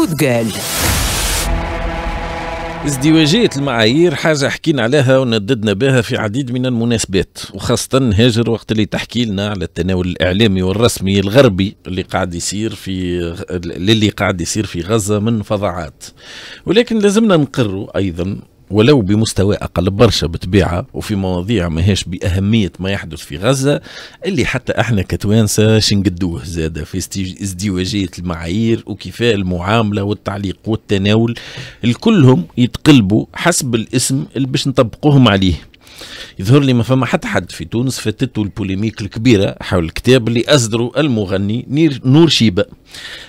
كود جال ازدواجية المعايير حاجة حكينا عليها ونددنا بها في عديد من المناسبات وخاصة هاجر وقت اللي تحكي لنا على التناول الإعلامي والرسمي الغربي اللي قاعد يصير في للي قاعد يصير في غزة من فظاعات ولكن لازمنا نقروا أيضا ولو بمستوى اقل برشا بطبيعه وفي مواضيع ماهيش باهميه ما يحدث في غزه اللي حتى احنا كتوانسه شنقدوه زاده في ازدواجيه المعايير وكيفاه المعامله والتعليق والتناول الكلهم يتقلبوا حسب الاسم اللي باش نطبقوهم عليه يظهر لي ما فما حتى حد في تونس فاتته البوليميك الكبيره حول الكتاب اللي اصدره المغني نير نور شيبه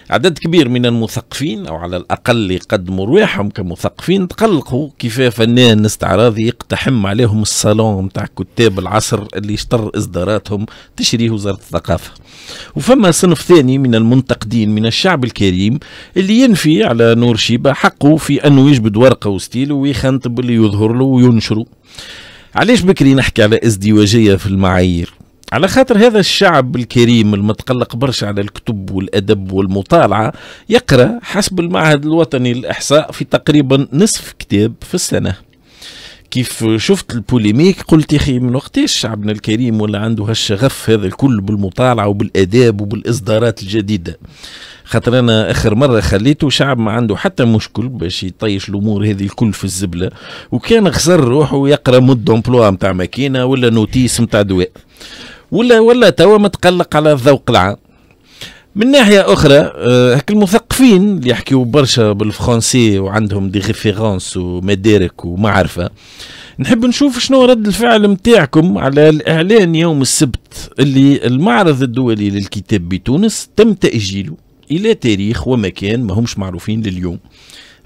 عدد كبير من المثقفين او على الاقل اللي قدموا رواحهم كمثقفين تقلقوا كيف فنان استعراضي يقتحم عليهم الصالون نتاع كتاب العصر اللي اشتر اصداراتهم تشريه وزاره الثقافه وفما صنف ثاني من المنتقدين من الشعب الكريم اللي ينفي على نور شيبه حقه في انه يجبد ورقه وستيل ويخنطب اللي يظهر له وينشره علاش بكري نحكي على ازدواجية في المعايير على خاطر هذا الشعب الكريم المتقلق برشا على الكتب والأدب والمطالعة يقرأ حسب المعهد الوطني للإحصاء في تقريبا نصف كتاب في السنة كيف شفت البوليميك قلت يا اخي من وقتاش شعبنا الكريم ولا عنده هالشغف هذا الكل بالمطالعه وبالاداب وبالاصدارات الجديده خاطر انا اخر مره خليته شعب ما عنده حتى مشكل باش يطيش الامور هذه الكل في الزبله وكان خسر روحه يقرا مود امبلوا نتاع ماكينه ولا نوتيس نتاع دواء ولا ولا توا متقلق على الذوق العام من ناحية أخرى هك آه، المثقفين اللي يحكيوا برشا بالفرنسي وعندهم دي ريفيرونس ومدارك ومعرفة نحب نشوف شنو رد الفعل متاعكم على الإعلان يوم السبت اللي المعرض الدولي للكتاب بتونس تم تأجيله الى تاريخ ومكان ما همش معروفين لليوم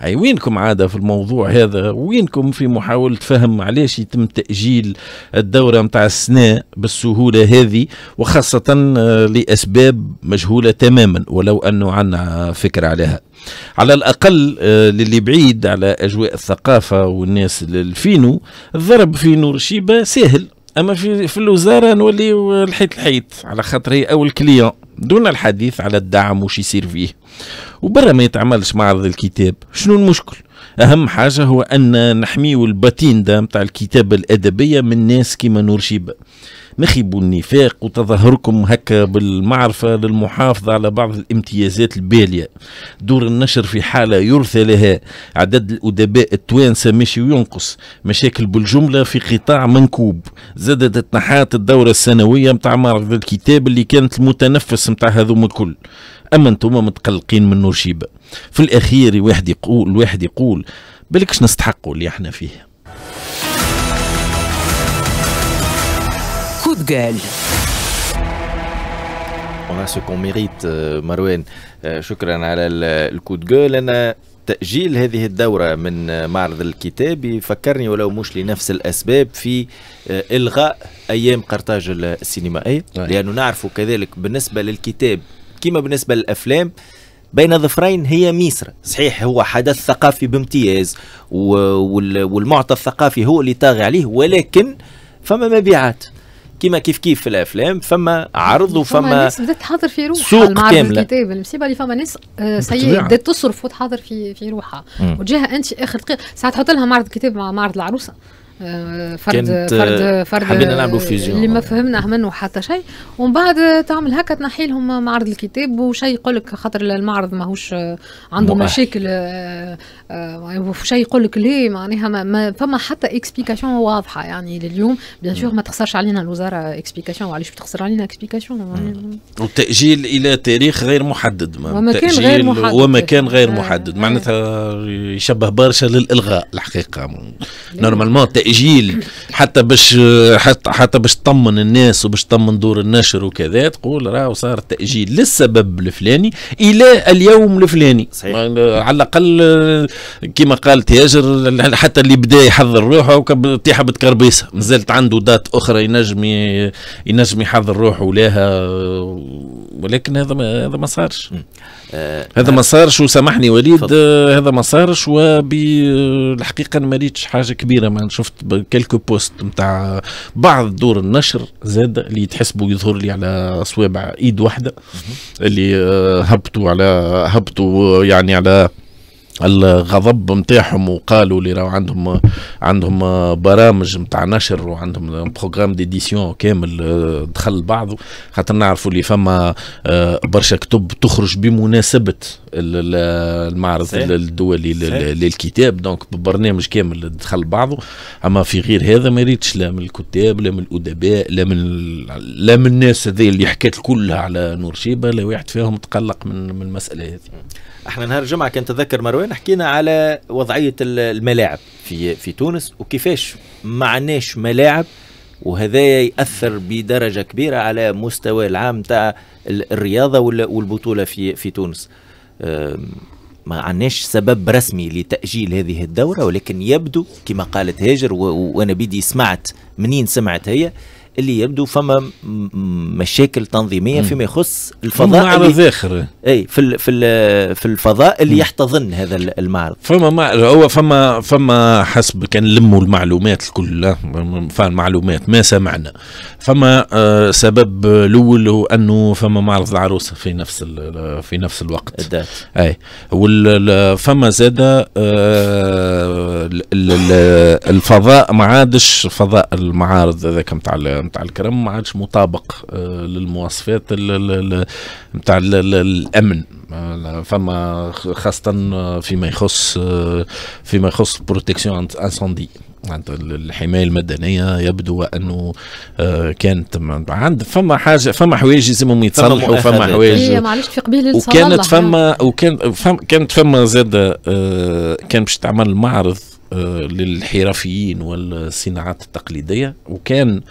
أي وينكم عادة في الموضوع هذا وينكم في محاولة فهم علاش يتم تأجيل الدورة متاع السنة بالسهولة هذه وخاصة آه، لأسباب مجهولة تماما ولو أنه عنا فكرة عليها على الأقل آه، للي بعيد على أجواء الثقافة والناس الفينو الضرب في نور شيبة سهل اما في في الوزاره نولي الحيط الحيط على خاطر هي اول كليون دون الحديث على الدعم وش يصير فيه وبرا ما يتعملش معرض الكتاب شنو المشكل اهم حاجه هو ان نحميو الباتين ده متاع الكتابه الادبيه من ناس كيما نور شيبه نخيبوا النفاق وتظاهركم هكا بالمعرفة للمحافظة على بعض الامتيازات البالية دور النشر في حالة يرثى لها عدد الأدباء التوانسة ماشي وينقص مشاكل بالجملة في قطاع منكوب زادت اتنحات الدورة السنوية متاع معرض الكتاب اللي كانت المتنفس متاع هذوما الكل اما انتم متقلقين من نورشيبه في الاخير واحد يقول الواحد يقول بالكش نستحقوا اللي احنا فيه de gueule. On a ce qu'on mérite مروان euh, euh, شكرا على الكود جول انا تأجيل هذه الدورة من معرض الكتاب يفكرني ولو مش لنفس الأسباب في آه، إلغاء أيام قرطاج السينمائية لأنه نعرف كذلك بالنسبة للكتاب كما بالنسبة للأفلام بين ظفرين هي ميسرة صحيح هو حدث ثقافي بامتياز والمعطى الثقافي هو اللي طاغي عليه ولكن فما مبيعات كيما كيف كيف في الافلام فما عرض وفما الناس بدات تحضر في روحها سوق كامله الكتاب المصيبه اللي فما ناس آه، سيئه بدات تصرف وتحضر في في روحها وتجيها انت اخر دقيقه ساعات تحط لها معرض كتاب مع معرض العروسه آه، فرد آه، فرد فرد حبينا نعملوا آه، فيزيون اللي ما فهمناه منه حتى شيء ومن بعد تعمل هكا تنحي لهم معرض الكتاب وشيء يقول لك خاطر المعرض ماهوش عنده مشاكل وشيء يقول لك ليه معناها ما, ما فما حتى اكسبيكاسيون واضحه يعني لليوم بيان سور ما تخسرش علينا الوزاره اكسبيكاسيون وعلاش بتخسر علينا اكسبيكاسيون والتاجيل الى تاريخ غير محدد ما ومكان غير محدد ومكان غير محدد معناتها يشبه برشا للالغاء الحقيقه نورمالمون تاجيل حتى باش حتى, حتى باش تطمن الناس وباش تطمن دور النشر وكذا تقول راهو صار تاجيل للسبب الفلاني الى اليوم الفلاني صحيح. على الاقل كما قال تاجر حتى اللي بدا يحضر روحه تيحه بتكربيسه مازالت عنده دات اخرى ينجم ينجم يحضر روحه لها ولكن هذا ما هذا ما صارش آه،, آه،, آه هذا ما صارش وسامحني وليد آه هذا ما صارش وبالحقيقه ما ريتش حاجه كبيره ما شفت كلكو بوست نتاع بعض دور النشر زاد اللي تحسبوا يظهر لي على اصوابع ايد واحده اللي آه هبطوا على هبطوا آه، يعني على الغضب نتاعهم وقالوا اللي راهو عندهم عندهم برامج نتاع نشر وعندهم بروغرام ديديسيون كامل آه، دخل بعض خاطر نعرفوا اللي فما آه، برشا كتب تخرج بمناسبه المعرض الدولي للكتاب دونك برنامج كامل دخل بعضه اما في غير هذا ما ريتش لا من الكتاب لا من الادباء لا من لا من الناس هذه اللي حكيت كلها على نور شيبه لا واحد فيهم تقلق من, من المساله هذه احنا نهار الجمعه كان تذكر مروان شوي نحكينا على وضعيه الملاعب في في تونس وكيفاش ما عندناش ملاعب وهذا ياثر بدرجه كبيره على مستوى العام تاع الرياضه والبطوله في في تونس ما عندناش سبب رسمي لتاجيل هذه الدوره ولكن يبدو كما قالت هاجر وانا بدي سمعت منين سمعت هي اللي يبدو فما مشاكل تنظيميه فيما يخص الفضاء اللي الاخر اي في في في الفضاء اللي يحتضن هذا المعرض فما هو فما فما حسب كان لموا المعلومات الكل معلومات ما سمعنا فما آه سبب الاول هو انه فما معرض العروسه في نفس في نفس الوقت الدات. اي فما زاد آه الفضاء ما عادش فضاء المعارض هذاك نتاع نتاع الكرم ما عادش مطابق آه، للمواصفات نتاع الامن آه، فما خاصه آه، فيما يخص فيما يخص بروتكسيون معناتها الحمايه المدنيه يبدو انه كانت عند فما حاجه فما حوايج لازمهم يتصلحوا فما حوايج إيه، معلش في قبيل وكانت فما وكان فما كانت فما زاد كان باش تعمل معرض آه، للحرفيين والصناعات التقليدية وكان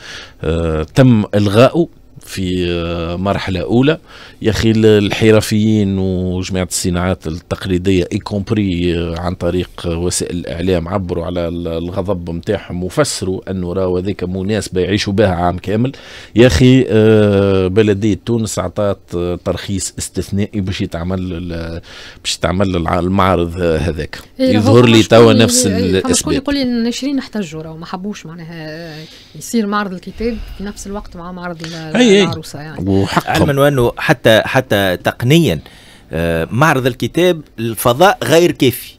آه، تم إلغاؤه في آه، مرحلة أولى يا أخي الحرفيين وجماعة الصناعات التقليدية إيكومبري آه، عن طريق آه، وسائل الإعلام عبروا على الغضب نتاعهم وفسروا أنه راهو هذيك مناسبة يعيشوا بها عام كامل يا أخي بلدية تونس عطات ترخيص استثنائي باش يتعمل باش تعمل المعرض هذاك إيه، يظهر لي توا نفس الاسباب إيه، يقول لي الناشرين احتجوا راهو ما حبوش معناها يصير معرض الكتاب في نفس الوقت مع معرض هي اي يعني علما وانه حتى حتى تقنيا آه، معرض الكتاب الفضاء غير كافي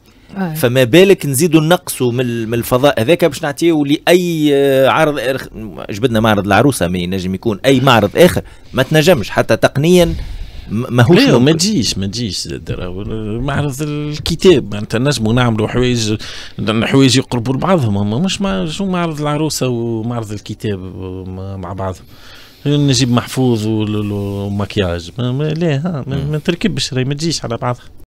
فما بالك نزيدوا نقصوا من الفضاء هذاك باش نعطيه لاي آه، عرض جبدنا معرض العروسه ما ينجم يكون اي معرض اخر ما تنجمش حتى تقنيا ماهوش لا ما تجيش ما تجيش معرض الكتاب معناتها نجموا نعملوا حوايج حوايج يقربوا لبعضهم مش شو معرض العروسه ومعرض الكتاب مع بعضهم نجيب محفوظ ومكياج ليه ها ما تركبش راهي ما تجيش على بعضها